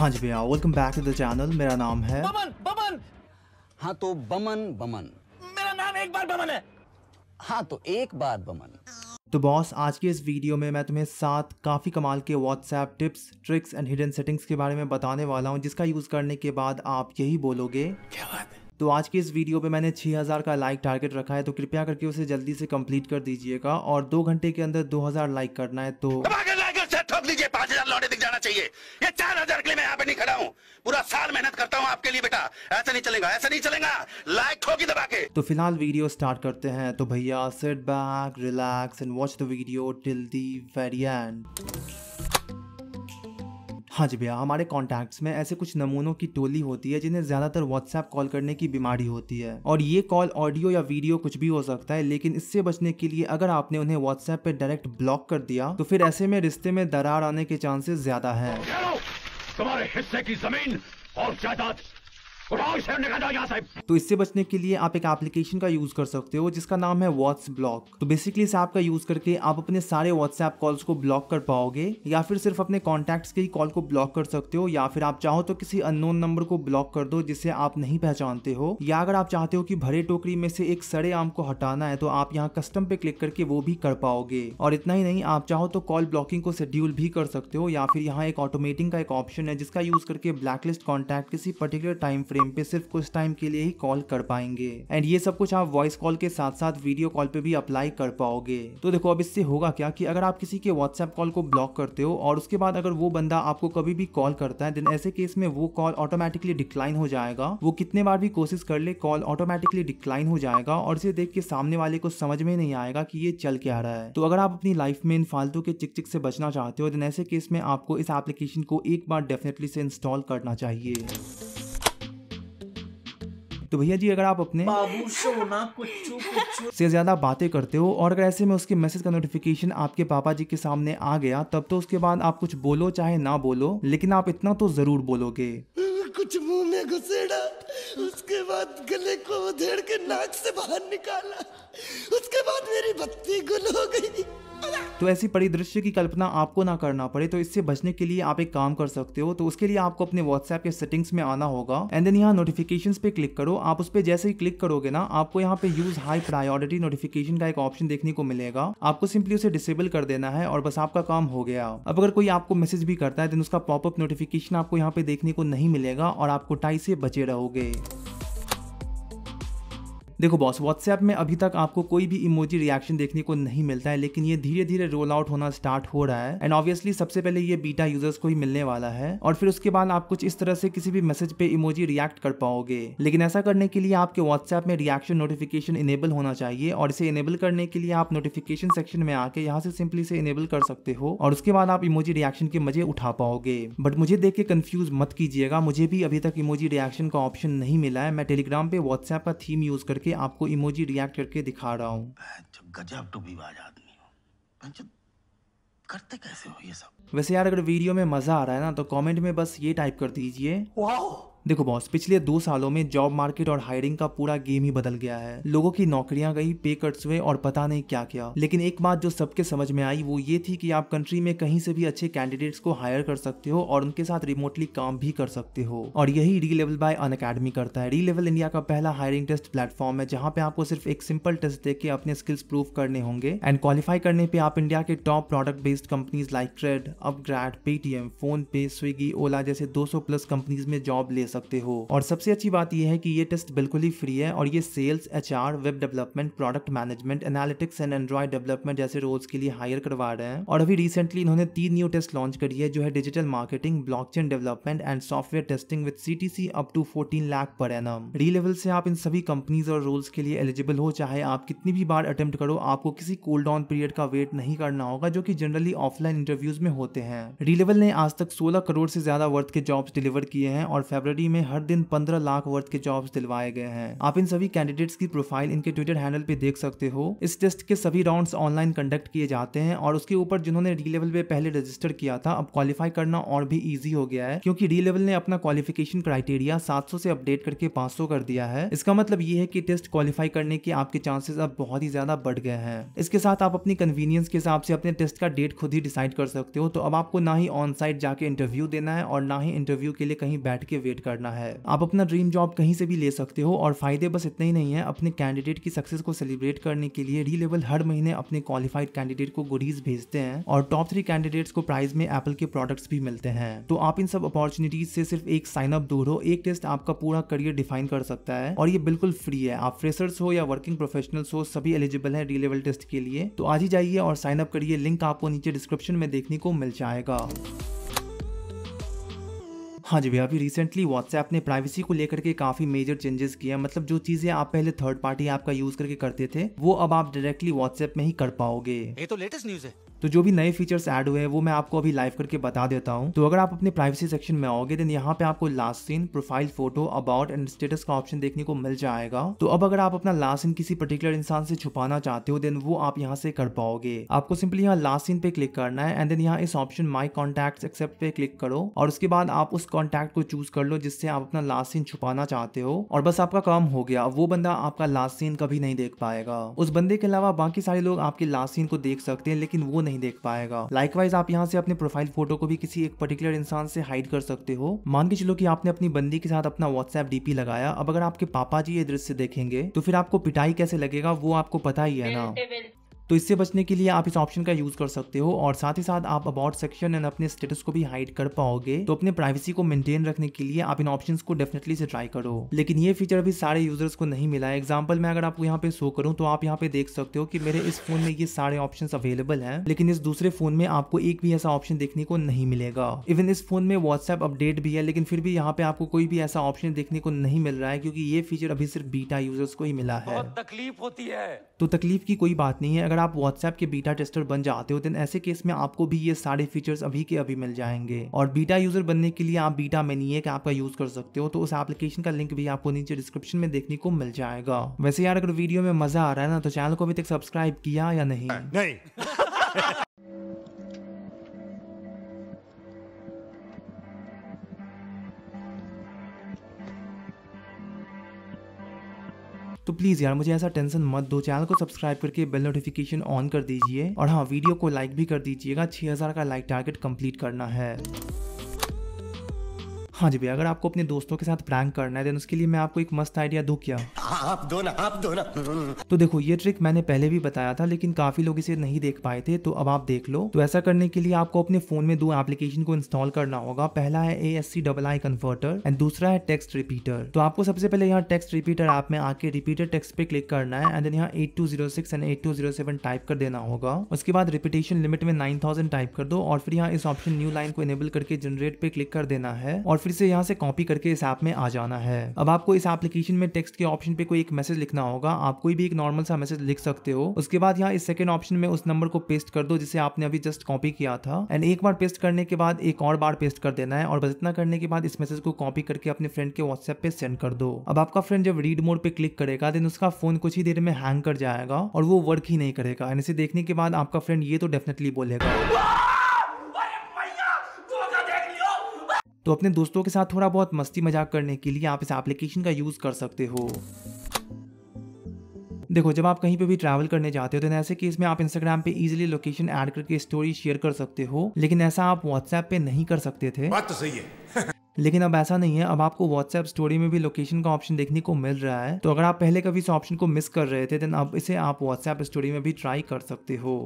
हाँ जी भैया welcome back to the channel मेरा नाम है बमन बमन हाँ तो बमन बमन मेरा नाम एक बार बमन है हाँ तो एक बार बमन तो बॉस आज की इस वीडियो में मैं तुम्हें सात काफ़ी कमाल के WhatsApp tips tricks and hidden settings के बारे में बताने वाला हूँ जिसका यूज़ करने के बाद आप यही बोलोगे क्या बात है तो आज की इस वीडियो पे मैंने 6000 का लाइक टारगेट रखा है तो कृपया करके उसे जल्दी से कंप्लीट कर दीजिएगा और दो घंटे के अंदर 2000 लाइक करना है तो ठोक लीजिए पांच हजार लौटे दिख जाना चाहिए ये चार हजार के लिए मैं यहाँ पे नहीं खड़ा हूँ पूरा साल मेहनत करता हूँ आपके लिए बेटा ऐसा नहीं चलेगा ऐसा नहीं चलेगा लाइक ठोकी दबा के तो फिलहाल वीडियो स्टार्ट करते हैं तो भैया set back relax and watch the video till the very end हाँ जी भैया हमारे कॉन्टैक्ट्स में ऐसे कुछ नमूनों की टोली होती है जिन्हें ज़्यादातर व्हाट्सएप कॉल करने की बीमारी होती है और ये कॉल ऑडियो या वीडियो कुछ भी हो सकता है लेकिन इससे बचने के लिए अगर आपने उन्हें व्हाट्सएप पे डायरेक्ट ब्लॉक कर दिया तो फिर ऐसे में रिश्ते में दरार आने के चांसेस ज़्यादा है तुम्हारे हिस्से की जमीन और जायदाद तो इससे बचने के लिए आप एक एप्लीकेशन का यूज कर सकते हो जिसका नाम है व्हाट्स ब्लॉक तो बेसिकली इस ऐप का यूज करके आप अपने सारे व्हाट्सएप कॉल्स को ब्लॉक कर पाओगे या फिर सिर्फ अपने कॉन्टैक्ट्स के ही कॉल को ब्लॉक कर सकते हो या फिर आप चाहो तो किसी अननोन नंबर को ब्लॉक कर दो जिसे आप नहीं पहचानते हो या अगर आप चाहते हो कि भरे टोकरी में से एक सड़े आम को हटाना है तो आप यहाँ कस्टम पे क्लिक करके वो भी कर पाओगे और इतना ही नहीं आप चाहो तो कॉल ब्लॉकिंग को शेड्यूल भी कर सकते हो या फिर यहाँ एक ऑटोमेटिंग का एक ऑप्शन है जिसका यूज करके ब्लैकलिस्ट कॉन्टैक्ट किसी पर्टिकुलर टाइम फ्रेम फ्रेम पे सिर्फ कुछ टाइम के लिए ही कॉल कर पाएंगे एंड ये सब कुछ आप वॉइस कॉल के साथ साथ वीडियो कॉल पे भी अप्लाई कर पाओगे तो देखो अब इससे होगा क्या कि अगर आप किसी के व्हाट्सएप कॉल को ब्लॉक करते हो और उसके बाद अगर वो बंदा आपको कभी भी कॉल करता है देन ऐसे केस में वो कॉल ऑटोमेटिकली डिक्लाइन हो जाएगा वो कितने बार भी कोशिश कर ले कॉल ऑटोमेटिकली डिक्लाइन हो जाएगा और इसे देख के सामने वाले को समझ में नहीं आएगा कि ये चल क्या रहा है तो अगर आप अपनी लाइफ में इन फालतू के चिक चिक से बचना चाहते हो देन ऐसे केस में आपको इस एप्लीकेशन को एक बार डेफिनेटली से इंस्टॉल करना चाहिए तो भैया जी अगर आप अपने बाबू सोना से ज़्यादा बातें करते हो और अगर ऐसे में उसके मैसेज का नोटिफिकेशन आपके पापा जी के सामने आ गया तब तो उसके बाद आप कुछ बोलो चाहे ना बोलो लेकिन आप इतना तो ज़रूर बोलोगे कुछ मुंह में घुसेड़ा उसके बाद गले को उधेड़ के नाक से बाहर निकाला उसके बाद मेरी बत्ती गुल हो गई तो ऐसी परिदृश्य की कल्पना आपको ना करना पड़े तो इससे बचने के लिए आप एक काम कर सकते हो तो उसके लिए आपको अपने व्हाट्सएप के सेटिंग्स में आना होगा एंड देन यहाँ नोटिफिकेशन पे क्लिक करो आप उस पर जैसे ही क्लिक करोगे ना आपको यहाँ पे यूज हाई प्रायोरिटी नोटिफिकेशन का एक ऑप्शन देखने को मिलेगा आपको सिंपली उसे डिसेबल कर देना है और बस आपका काम हो गया अब अगर कोई आपको मैसेज भी करता है देन उसका पॉपअप नोटिफिकेशन आपको यहाँ पे देखने को नहीं मिलेगा और आप कुटाई से बचे रहोगे देखो बॉस व्हाट्सएप में अभी तक आपको कोई भी इमोजी रिएक्शन देखने को नहीं मिलता है लेकिन ये धीरे धीरे रोल आउट होना स्टार्ट हो रहा है एंड ऑब्वियसली सबसे पहले ये बीटा यूजर्स को ही मिलने वाला है और फिर उसके बाद आप कुछ इस तरह से किसी भी मैसेज पे इमोजी रिएक्ट कर पाओगे लेकिन ऐसा करने के लिए आपके व्हाट्सएप में रिएक्शन नोटिफिकेशन इनेबल होना चाहिए और इसे इनेबल करने के लिए आप नोटिफिकेशन सेक्शन में आके यहाँ से सिंपली से इनेबल कर सकते हो और उसके बाद आप इमोजी रिएक्शन के मजे उठा पाओगे बट मुझे देख के कंफ्यूज मत कीजिएगा मुझे भी अभी तक इमोजी रिएक्शन का ऑप्शन नहीं मिला है मैं टेलीग्राम पे व्हाट्सएप का थीम यूज करके पे आपको इमोजी रिएक्ट करके दिखा रहा हूँ गजब टोपीबाज आदमी हो करते कैसे हो ये सब वैसे यार अगर वीडियो में मजा आ रहा है ना तो कमेंट में बस ये टाइप कर दीजिए वाओ देखो बॉस पिछले दो सालों में जॉब मार्केट और हायरिंग का पूरा गेम ही बदल गया है लोगों की नौकरियां गई पे कट्स हुए और पता नहीं क्या क्या लेकिन एक बात जो सबके समझ में आई वो ये थी कि आप कंट्री में कहीं से भी अच्छे कैंडिडेट्स को हायर कर सकते हो और उनके साथ रिमोटली काम भी कर सकते हो और यही री लेवल बाय अन अकेडमी करता है री लेवल इंडिया का पहला हायरिंग टेस्ट प्लेटफॉर्म है जहाँ पे आपको सिर्फ एक सिंपल टेस्ट देके अपने स्किल्स प्रूव करने होंगे एंड क्वालिफाई करने पे आप इंडिया के top product based companies like ट्रेड upGrad Paytm PhonePe Swiggy Ola जैसे दो प्लस कंपनीज में जॉब ले सकते हो और सबसे अच्छी बात यह है कि ये टेस्ट बिल्कुल ही फ्री है और ये sales H web development product management analytics and Android development जैसे रोल्स के लिए हायर करवा रहे हैं और अभी रिसेंटली इन्होंने तीन न्यू टेस्ट लॉन्च करी है जो है digital marketing blockchain development and software testing with C CTC up to fourteen lakh per N M री लेवल से आप इन सभी कंपनीज और रोल्स के लिए एलिजिबल हो चाहे आप कितनी भी बार अटेम्प्ट करो आपको किसी कूल डाउन पीरियड का वेट नहीं करना होगा जो कि जनरली ऑफलाइन इंटरव्यूज में होते हैं री लेवल ने आज तक सोलह करोड़ से ज्यादा वर्थ के जॉब्स डिलीवर किए हैं और फेबर स्टडी में हर दिन पंद्रह लाख वर्थ के जॉब दिलवाए गए हैं आप इन सभी कैंडिडेट्स की प्रोफाइल इनके ट्विटर हैंडल पे देख सकते हो इस टेस्ट के सभी राउंड ऑनलाइन कंडक्ट किए जाते हैं और उसके ऊपर जिन्होंने डी लेवल पे पहले रजिस्टर किया था अब क्वालिफाई करना और भी ईजी हो गया है क्योंकि डी लेवल ने अपना क्वालिफिकेशन क्राइटेरिया सात से अपडेट करके 500 कर दिया है इसका मतलब ये है कि टेस्ट क्वालिफाई करने के आपके चांसेस अब बहुत ही ज्यादा बढ़ गए हैं इसके साथ आप अपनी कन्वीनियंस के हिसाब से अपने टेस्ट का डेट खुद ही डिसाइड कर सकते हो तो अब आपको ना ही ऑन साइट जाके इंटरव्यू देना है और ना ही इंटरव्यू के लिए कहीं बैठ के वेट कर करना है आप अपना ड्रीम जॉब कहीं से भी ले सकते हो और फायदे बस इतने ही नहीं है अपने कैंडिडेट की सक्सेस को सेलिब्रेट करने के लिए री लेवल हर महीने अपने क्वालिफाइड कैंडिडेट को गुडीज भेजते हैं और टॉप थ्री कैंडिडेट्स को प्राइज में एप्पल के प्रोडक्ट्स भी मिलते हैं तो आप इन सब अपॉर्चुनिटीज से सिर्फ एक साइन अप दूर हो एक टेस्ट आपका पूरा करियर डिफाइन कर सकता है और ये बिल्कुल फ्री है आप फ्रेशर्स हो या वर्किंग प्रोफेशनल्स हो सभी एलिजिबल है री लेवल टेस्ट के लिए तो आज ही जाइए और साइन अप करिए लिंक आपको नीचे डिस्क्रिप्शन में देखने को मिल जाएगा हाँ जी भैया अभी रिसेंटली व्हाट्सएप ने प्राइवेसी को लेकर के काफी मेजर चेंजेस किए हैं मतलब जो चीजें आप पहले थर्ड पार्टी ऐप का यूज करके करते थे वो अब आप डायरेक्टली व्हाट्सएप में ही कर पाओगे ये तो लेटेस्ट न्यूज है तो जो भी नए फीचर्स ऐड हुए हैं वो मैं आपको अभी लाइव करके बता देता हूँ तो अगर आप अपने प्राइवेसी सेक्शन में आओगे देन यहाँ पे आपको last seen profile photo about and status का ऑप्शन देखने को मिल जाएगा तो अब अगर आप अपना लास्ट सीन किसी पर्टिकुलर इंसान से छुपाना चाहते हो देन वो आप यहाँ से कर पाओगे आपको सिंपली यहाँ लास्ट सीन पे क्लिक करना है एंड देन यहाँ इस ऑप्शन माई कॉन्टैक्ट एक्सेप्ट पे क्लिक करो और उसके बाद आप उस कॉन्टैक्ट को चूज कर लो जिससे आप अपना लास्ट सीन छुपाना चाहते हो और बस आपका काम हो गया वो बंदा आपका लास्ट सीन कभी नहीं देख पाएगा उस बंदे के अलावा बाकी सारे लोग आपके लास्ट सीन को देख सकते हैं लेकिन वो नहीं देख पाएगा लाइकवाइज आप यहाँ से अपने प्रोफाइल फोटो को भी किसी एक पर्टिकुलर इंसान से हाइड कर सकते हो मान के चलो कि आपने अपनी बंदी के साथ अपना व्हाट्सएप डीपी लगाया अब अगर आपके पापा जी ये दृश्य देखेंगे तो फिर आपको पिटाई कैसे लगेगा वो आपको पता ही है ना तो इससे बचने के लिए आप इस ऑप्शन का यूज़ कर सकते हो और साथ ही साथ आप अबाउट सेक्शन एंड अपने स्टेटस को भी हाइड कर पाओगे तो अपने प्राइवेसी को मेंटेन रखने के लिए आप इन ऑप्शन को डेफिनेटली से ट्राई करो लेकिन ये फीचर अभी सारे यूजर्स को नहीं मिला है एग्जाम्पल मैं अगर आपको यहाँ पे शो करूँ तो आप यहाँ पे देख सकते हो कि मेरे इस फोन में ये सारे ऑप्शन अवेलेबल है लेकिन इस दूसरे फोन में आपको एक भी ऐसा ऑप्शन देखने को नहीं मिलेगा इवन इस फोन में व्हाट्सएप अपडेट भी है लेकिन फिर भी यहाँ पे आपको कोई भी ऐसा ऑप्शन देखने को नहीं मिल रहा है क्योंकि ये फीचर अभी सिर्फ बीटा यूजर्स को ही मिला है तकलीफ होती है तो तकलीफ की कोई बात नहीं है अगर आप व्हाट्सएप के बीटा टेस्टर बन जाते हो ऐसे केस में आपको भी ये सारे फीचर्स अभी के अभी मिल जाएंगे और बीटा यूजर बनने के लिए आप बीटा में एक ऐप आपका यूज कर सकते हो तो उस एप्लीकेशन का लिंक भी आपको नीचे डिस्क्रिप्शन में देखने को मिल जाएगा वैसे यार अगर वीडियो में मजा आ रहा है ना तो चैनल को अभी तक सब्सक्राइब किया या नहीं नहीं तो प्लीज यार मुझे ऐसा टेंशन मत दो चैनल को सब्सक्राइब करके बेल नोटिफिकेशन ऑन कर दीजिए और हाँ वीडियो को लाइक भी कर दीजिएगा हजार का लाइक टारगेट कंप्लीट करना है हाँ जी भैया अगर आपको अपने दोस्तों के साथ प्रैंक करना है देन उसके लिए मैं आपको एक मस्त आइडिया दूँ क्या हाँ दो ना हाँ दो ना तो देखो ये ट्रिक मैंने पहले भी बताया था लेकिन काफी लोग इसे नहीं देख पाए थे तो अब आप देख लो तो ऐसा करने के लिए आपको अपने फोन में दो एप्लीकेशन को इंस्टॉल करना होगा पहला है A S C double I converter and दूसरा है टेक्स्ट रिपीटर तो आपको सबसे पहले यहाँ टेक्स्ट रिपीटर ऐप में आके रिपीटर टेक्स्ट पे क्लिक करना है एंड देन यहाँ eight two zero six and eight two zero seven type कर देना होगा उसके बाद रिपीटेशन लिमिट में नाइन थाउजेंड टाइप कर दो और फिर यहाँ इस ऑप्शन न्यू लाइन को इनेबल करके जनरेट पे क्लिक कर देना है और फिर से यहाँ से कॉपी करके इस ऐप में आ जाना है अब आपको इस एप्लीकेशन में टेक्स्ट के ऑप्शन पे कोई एक मैसेज लिखना होगा आप कोई भी एक नॉर्मल सा मैसेज लिख सकते हो उसके बाद यहाँ इस सेकंड ऑप्शन में उस नंबर को पेस्ट कर दो जिसे आपने अभी जस्ट कॉपी किया था एंड एक बार पेस्ट करने के बाद एक और बार पेस्ट कर देना है और बस इतना करने के बाद इस मैसेज को कॉपी करके अपने फ्रेंड के व्हाट्सएप पे सेंड कर दो अब आपका फ्रेंड जब रीड मोड पे क्लिक करेगा देन उसका फोन कुछ ही देर में हैंग कर जाएगा और वो वर्क ही नहीं करेगा एंड इसे देखने के बाद आपका फ्रेंड ये तो डेफिनेटली बोलेगा तो अपने दोस्तों के साथ थोड़ा बहुत मस्ती मजाक करने के लिए आप इस एप्लीकेशन का यूज़ कर सकते हो देखो जब आप कहीं पे भी ट्रैवल करने जाते हो तो ऐसे केस में आप इंस्टाग्राम पे इजीली लोकेशन ऐड करके स्टोरी शेयर कर सकते हो लेकिन ऐसा आप व्हाट्सएप पे नहीं कर सकते थे बात तो सही है लेकिन अब ऐसा नहीं है अब आपको व्हाट्सएप स्टोरी में भी लोकेशन का ऑप्शन देखने को मिल रहा है तो अगर आप पहले कभी इस ऑप्शन को मिस कर रहे थे देन अब इसे आप व्हाट्सएप स्टोरी में भी ट्राई कर सकते हो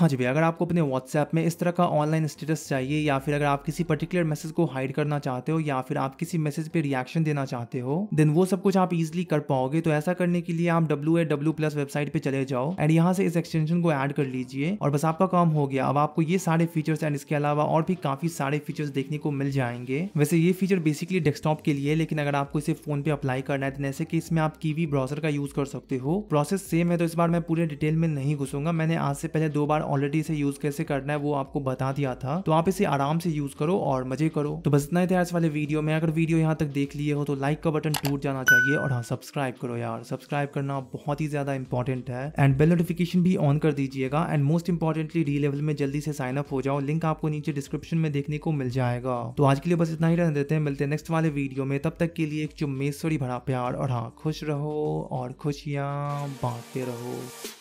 हाँ जी भैया अगर आपको अपने व्हाट्सएप में इस तरह का ऑनलाइन स्टेटस चाहिए या फिर अगर आप किसी पर्टिकुलर मैसेज को हाइड करना चाहते हो या फिर आप किसी मैसेज पे रिएक्शन देना चाहते हो देन वो सब कुछ आप इजिली कर पाओगे तो ऐसा करने के लिए आप W A W plus website पे चले जाओ एंड यहाँ से इस एक्सटेंशन को एड कर लीजिए और बस आपका काम हो गया अब आपको ये सारे फीचर्स एंड इसके अलावा और भी काफी सारे फीचर्स देखने को मिल जाएंगे वैसे ये फीचर बेसिकली डेस्कटॉप के लिए लेकिन अगर आपको इसे फोन पे अप्लाई करना है तो जैसे कि इसमें आप कीवी ब्राउजर का यूज कर सकते हो प्रोसेस सेम है तो इस बार मैं पूरे डिटेल में नहीं घुसूंगा मैंने आज से पहले दो बार ऑलरेडी इसे यूज कैसे करना है वो आपको बता दिया था तो आप इसे आराम से यूज करो और मजे करो तो बस इतना ही था इस वाले वीडियो में अगर वीडियो यहाँ तक देख लिए हो तो लाइक का बटन टूट जाना चाहिए और हाँ सब्सक्राइब करो यार सब्सक्राइब करना बहुत ही ज्यादा इंपॉर्टेंट है एंड बेल नोटिफिकेशन भी ऑन कर दीजिएगा एंड मोस्ट इंपॉर्टेंटली री लेवल में जल्दी से साइन अप हो जाओ लिंक आपको नीचे डिस्क्रिप्शन में देखने को मिल जाएगा तो आज के लिए बस इतना ही रहने देते हैं मिलते हैं नेक्स्ट वाले वीडियो में तब तक के लिए एक चुम्बेश्वरी भरा प्यार और हाँ खुश रहो और खुशियाँ बांटते रहो